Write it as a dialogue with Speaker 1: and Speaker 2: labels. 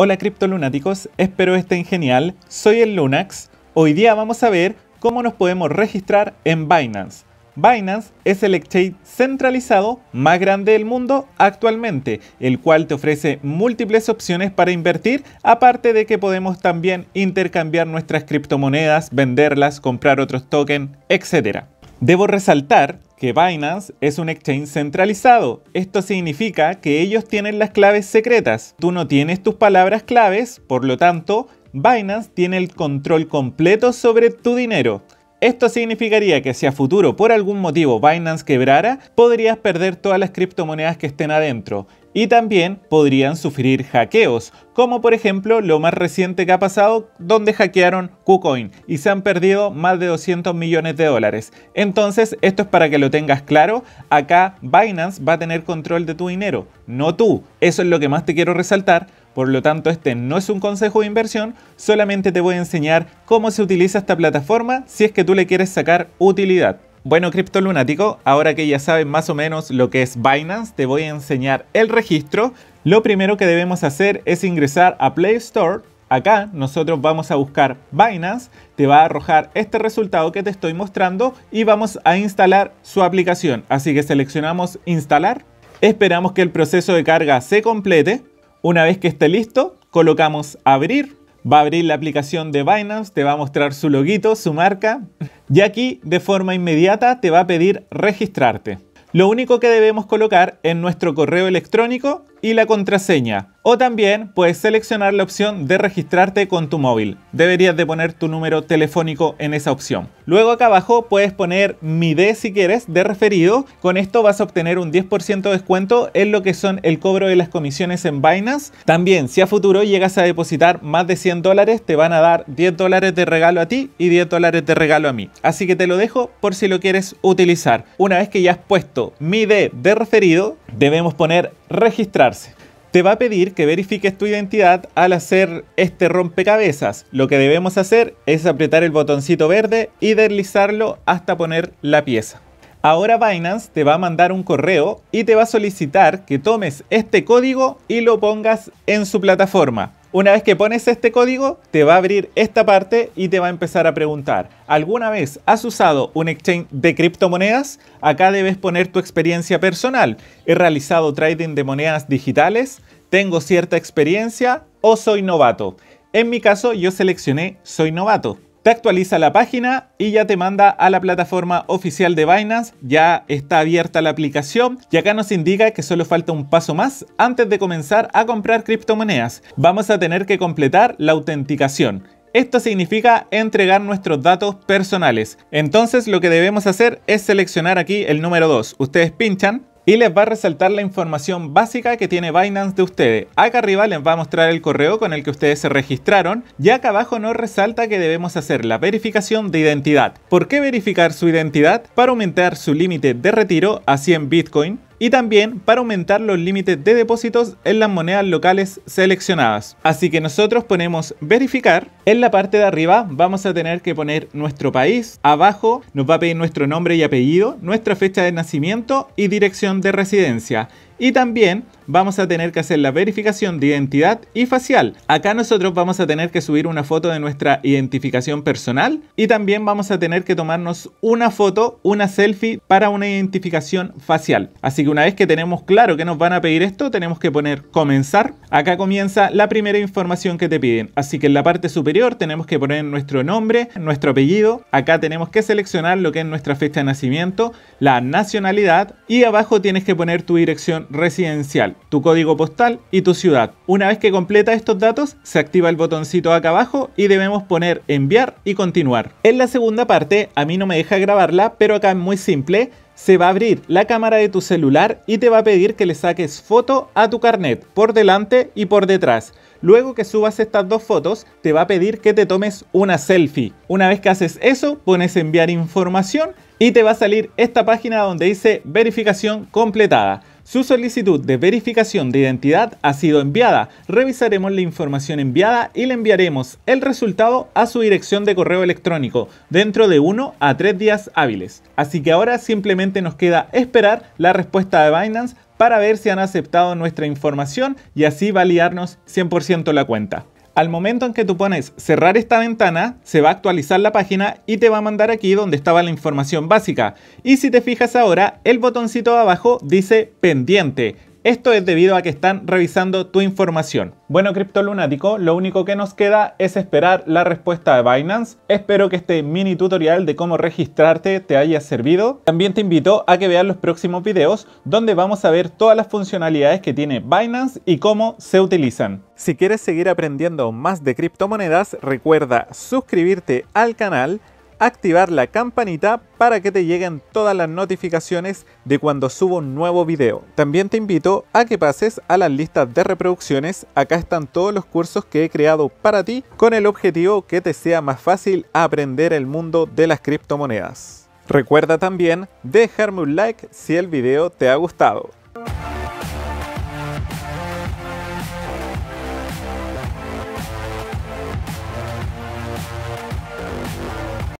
Speaker 1: Hola criptolunáticos, espero estén genial, soy el Lunax. Hoy día vamos a ver cómo nos podemos registrar en Binance. Binance es el exchange centralizado más grande del mundo actualmente, el cual te ofrece múltiples opciones para invertir, aparte de que podemos también intercambiar nuestras criptomonedas, venderlas, comprar otros tokens, etc. Debo resaltar que Binance es un exchange centralizado. Esto significa que ellos tienen las claves secretas. Tú no tienes tus palabras claves, por lo tanto, Binance tiene el control completo sobre tu dinero. Esto significaría que si a futuro por algún motivo Binance quebrara, podrías perder todas las criptomonedas que estén adentro y también podrían sufrir hackeos, como por ejemplo lo más reciente que ha pasado donde hackearon KuCoin y se han perdido más de 200 millones de dólares. Entonces, esto es para que lo tengas claro, acá Binance va a tener control de tu dinero, no tú. Eso es lo que más te quiero resaltar. Por lo tanto, este no es un consejo de inversión, solamente te voy a enseñar cómo se utiliza esta plataforma si es que tú le quieres sacar utilidad. Bueno, Crypto lunático, ahora que ya saben más o menos lo que es Binance, te voy a enseñar el registro. Lo primero que debemos hacer es ingresar a Play Store. Acá nosotros vamos a buscar Binance, te va a arrojar este resultado que te estoy mostrando y vamos a instalar su aplicación. Así que seleccionamos instalar, esperamos que el proceso de carga se complete. Una vez que esté listo, colocamos abrir Va a abrir la aplicación de Binance, te va a mostrar su loguito, su marca y aquí de forma inmediata te va a pedir registrarte. Lo único que debemos colocar es nuestro correo electrónico y la contraseña. O también puedes seleccionar la opción de registrarte con tu móvil. Deberías de poner tu número telefónico en esa opción. Luego acá abajo puedes poner mi D si quieres de referido. Con esto vas a obtener un 10% de descuento en lo que son el cobro de las comisiones en Binance. También si a futuro llegas a depositar más de 100 dólares te van a dar 10 dólares de regalo a ti y 10 dólares de regalo a mí. Así que te lo dejo por si lo quieres utilizar. Una vez que ya has puesto mi D de referido debemos poner registrarse te va a pedir que verifiques tu identidad al hacer este rompecabezas. Lo que debemos hacer es apretar el botoncito verde y deslizarlo hasta poner la pieza. Ahora Binance te va a mandar un correo y te va a solicitar que tomes este código y lo pongas en su plataforma. Una vez que pones este código, te va a abrir esta parte y te va a empezar a preguntar, ¿alguna vez has usado un exchange de criptomonedas? Acá debes poner tu experiencia personal. ¿He realizado trading de monedas digitales? ¿Tengo cierta experiencia o soy novato? En mi caso, yo seleccioné soy novato actualiza la página y ya te manda a la plataforma oficial de Binance. Ya está abierta la aplicación y acá nos indica que solo falta un paso más antes de comenzar a comprar criptomonedas. Vamos a tener que completar la autenticación. Esto significa entregar nuestros datos personales. Entonces lo que debemos hacer es seleccionar aquí el número 2. Ustedes pinchan y les va a resaltar la información básica que tiene Binance de ustedes. Acá arriba les va a mostrar el correo con el que ustedes se registraron y acá abajo nos resalta que debemos hacer la verificación de identidad. ¿Por qué verificar su identidad? Para aumentar su límite de retiro a 100 Bitcoin y también para aumentar los límites de depósitos en las monedas locales seleccionadas. Así que nosotros ponemos verificar, en la parte de arriba vamos a tener que poner nuestro país, abajo nos va a pedir nuestro nombre y apellido, nuestra fecha de nacimiento y dirección de residencia. Y también vamos a tener que hacer la verificación de identidad y facial. Acá nosotros vamos a tener que subir una foto de nuestra identificación personal y también vamos a tener que tomarnos una foto, una selfie para una identificación facial. Así que una vez que tenemos claro que nos van a pedir esto, tenemos que poner comenzar. Acá comienza la primera información que te piden. Así que en la parte superior tenemos que poner nuestro nombre, nuestro apellido. Acá tenemos que seleccionar lo que es nuestra fecha de nacimiento, la nacionalidad y abajo tienes que poner tu dirección residencial, tu código postal y tu ciudad. Una vez que completa estos datos, se activa el botoncito acá abajo y debemos poner enviar y continuar. En la segunda parte, a mí no me deja grabarla, pero acá es muy simple se va a abrir la cámara de tu celular y te va a pedir que le saques foto a tu carnet por delante y por detrás. Luego que subas estas dos fotos, te va a pedir que te tomes una selfie. Una vez que haces eso, pones enviar información y te va a salir esta página donde dice verificación completada. Su solicitud de verificación de identidad ha sido enviada. Revisaremos la información enviada y le enviaremos el resultado a su dirección de correo electrónico dentro de 1 a 3 días hábiles. Así que ahora simplemente nos queda esperar la respuesta de Binance para ver si han aceptado nuestra información y así validarnos 100% la cuenta. Al momento en que tú pones cerrar esta ventana, se va a actualizar la página y te va a mandar aquí donde estaba la información básica. Y si te fijas ahora, el botoncito abajo dice pendiente. Esto es debido a que están revisando tu información. Bueno, criptolunático, lo único que nos queda es esperar la respuesta de Binance. Espero que este mini tutorial de cómo registrarte te haya servido. También te invito a que veas los próximos videos donde vamos a ver todas las funcionalidades que tiene Binance y cómo se utilizan. Si quieres seguir aprendiendo más de criptomonedas, recuerda suscribirte al canal activar la campanita para que te lleguen todas las notificaciones de cuando subo un nuevo video. También te invito a que pases a las listas de reproducciones, acá están todos los cursos que he creado para ti con el objetivo que te sea más fácil aprender el mundo de las criptomonedas. Recuerda también dejarme un like si el video te ha gustado.